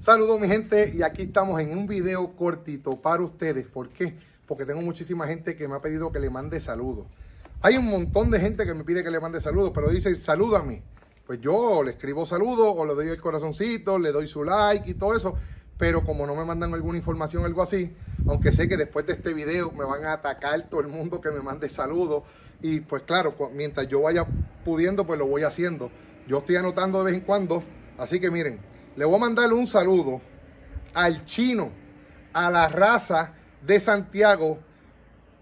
Saludos mi gente y aquí estamos en un video cortito para ustedes. ¿Por qué? Porque tengo muchísima gente que me ha pedido que le mande saludos. Hay un montón de gente que me pide que le mande saludos, pero dice mí Pues yo le escribo saludos o le doy el corazoncito, le doy su like y todo eso. Pero como no me mandan alguna información, algo así, aunque sé que después de este video me van a atacar todo el mundo que me mande saludos. Y pues claro, mientras yo vaya pudiendo, pues lo voy haciendo. Yo estoy anotando de vez en cuando. Así que miren, le voy a mandar un saludo al chino, a la raza de Santiago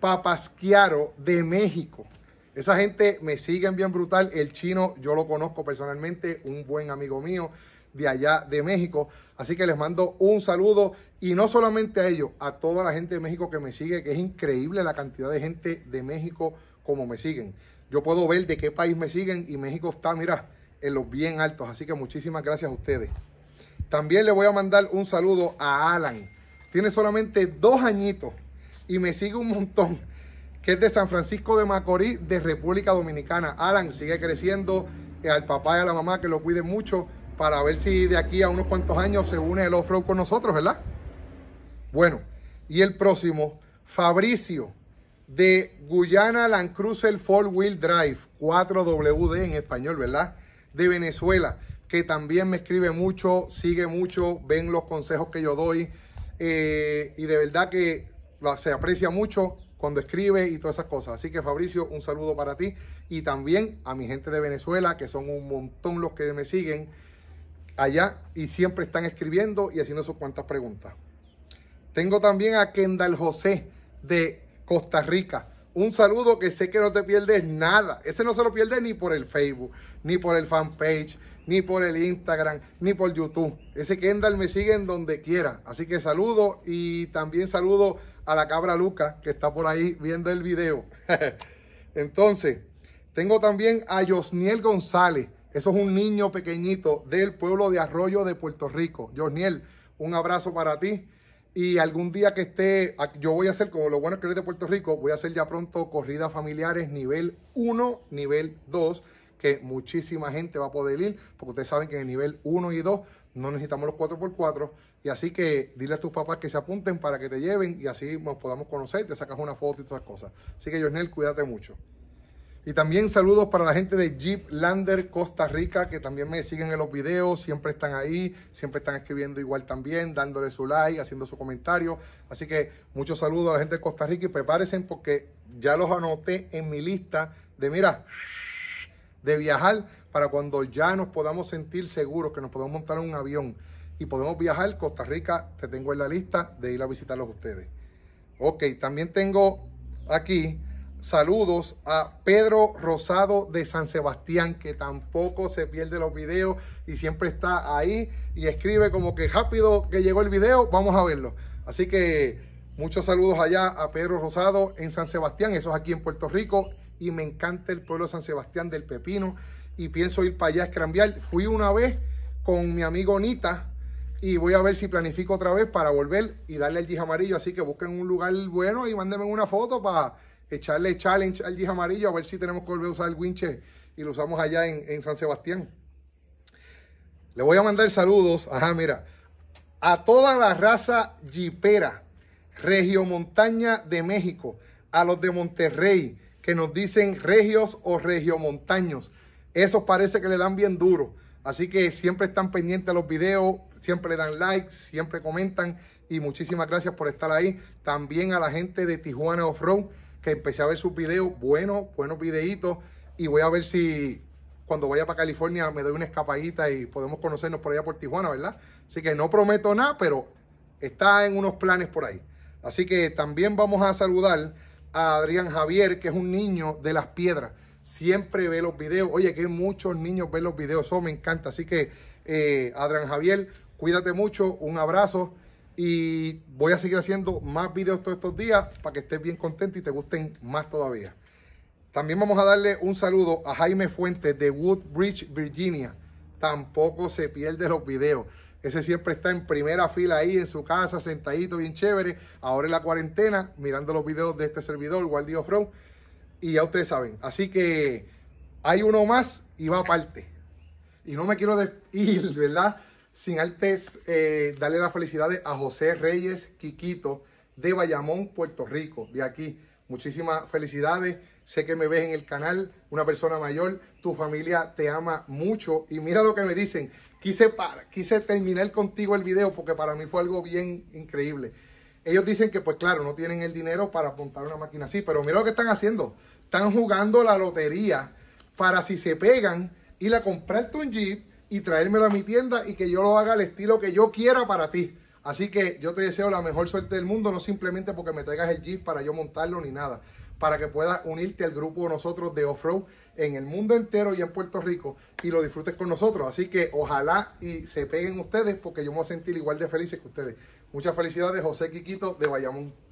Papasquiaro de México. Esa gente me sigue bien brutal. El chino, yo lo conozco personalmente, un buen amigo mío de allá de México. Así que les mando un saludo y no solamente a ellos, a toda la gente de México que me sigue, que es increíble la cantidad de gente de México como me siguen. Yo puedo ver de qué país me siguen y México está, mira, en los bien altos. Así que muchísimas gracias a ustedes. También le voy a mandar un saludo a Alan. Tiene solamente dos añitos y me sigue un montón. Que es de San Francisco de Macorís, de República Dominicana. Alan sigue creciendo. Eh, al papá y a la mamá que lo cuiden mucho para ver si de aquí a unos cuantos años se une el off-road con nosotros, ¿verdad? Bueno, y el próximo, Fabricio de Guyana Land Cruiser Four Wheel Drive, 4WD en español, ¿verdad? De Venezuela que también me escribe mucho, sigue mucho, ven los consejos que yo doy eh, y de verdad que se aprecia mucho cuando escribe y todas esas cosas. Así que Fabricio, un saludo para ti y también a mi gente de Venezuela, que son un montón los que me siguen allá y siempre están escribiendo y haciendo sus cuantas preguntas. Tengo también a Kendall José de Costa Rica un saludo que sé que no te pierdes nada. Ese no se lo pierdes ni por el Facebook, ni por el fanpage, ni por el Instagram, ni por YouTube. Ese Kendall me sigue en donde quiera. Así que saludo y también saludo a la cabra Luca que está por ahí viendo el video. Entonces, tengo también a Josniel González. Eso es un niño pequeñito del pueblo de Arroyo de Puerto Rico. Josniel, un abrazo para ti. Y algún día que esté, yo voy a hacer, como lo bueno es que de Puerto Rico, voy a hacer ya pronto corridas familiares nivel 1, nivel 2, que muchísima gente va a poder ir, porque ustedes saben que en el nivel 1 y 2 no necesitamos los 4x4. Y así que dile a tus papás que se apunten para que te lleven y así nos podamos conocer, te sacas una foto y todas esas cosas. Así que, Jornel, cuídate mucho. Y también saludos para la gente de Jeep Lander Costa Rica, que también me siguen en los videos, siempre están ahí, siempre están escribiendo igual también, dándole su like, haciendo su comentario. Así que muchos saludos a la gente de Costa Rica y prepárense porque ya los anoté en mi lista de, mira, de viajar para cuando ya nos podamos sentir seguros, que nos podamos montar en un avión y podemos viajar. Costa Rica, te tengo en la lista de ir a visitarlos ustedes. Ok, también tengo aquí saludos a Pedro Rosado de San Sebastián, que tampoco se pierde los videos y siempre está ahí y escribe como que rápido que llegó el video, vamos a verlo. Así que muchos saludos allá a Pedro Rosado en San Sebastián, eso es aquí en Puerto Rico y me encanta el pueblo de San Sebastián del Pepino y pienso ir para allá a escrambiar. Fui una vez con mi amigo Nita y voy a ver si planifico otra vez para volver y darle el gis amarillo, así que busquen un lugar bueno y mándenme una foto para echarle challenge al gis amarillo a ver si tenemos que volver a usar el winche y lo usamos allá en, San Sebastián. Le voy a mandar saludos, ajá, mira, a toda la raza jipera, Montaña de México, a los de Monterrey, que nos dicen regios o regiomontaños. Eso parece que le dan bien duro. Así que siempre están pendientes a los videos, siempre le dan like, siempre comentan y muchísimas gracias por estar ahí. También a la gente de Tijuana Off-Road empecé a ver sus videos, buenos, buenos videitos. Y voy a ver si cuando vaya para California me doy una escapadita y podemos conocernos por allá por Tijuana, ¿verdad? Así que no prometo nada, pero está en unos planes por ahí. Así que también vamos a saludar a Adrián Javier, que es un niño de las piedras. Siempre ve los videos. Oye, que muchos niños ven los videos. Eso me encanta. Así que, eh, Adrián Javier, cuídate mucho. Un abrazo. Y voy a seguir haciendo más videos todos estos días para que estés bien contento y te gusten más todavía. También vamos a darle un saludo a Jaime Fuentes de Woodbridge, Virginia. Tampoco se pierde los videos. Ese siempre está en primera fila ahí en su casa, sentadito, bien chévere. Ahora en la cuarentena, mirando los videos de este servidor, Guardio from Y ya ustedes saben. Así que hay uno más y va aparte. Y no me quiero ir, ¿verdad? Sin antes eh, darle las felicidades a José Reyes Quiquito de Bayamón, Puerto Rico, de aquí. Muchísimas felicidades. Sé que me ves en el canal, una persona mayor, tu familia te ama mucho. Y mira lo que me dicen. Quise, quise terminar contigo el video porque para mí fue algo bien increíble. Ellos dicen que, pues claro, no tienen el dinero para apuntar una máquina así, pero mira lo que están haciendo. Están jugando la lotería para si se pegan y la compraste un Jeep y traérmelo a mi tienda y que yo lo haga al estilo que yo quiera para ti. Así que yo te deseo la mejor suerte del mundo, no simplemente porque me traigas el Jeep para yo montarlo ni nada, para que puedas unirte al grupo de nosotros de off-road en el mundo entero y en Puerto Rico y lo disfrutes con nosotros. Así que ojalá y se peguen ustedes porque yo me voy a sentir igual de felices que ustedes. Muchas felicidades, José Quiquito de Bayamón.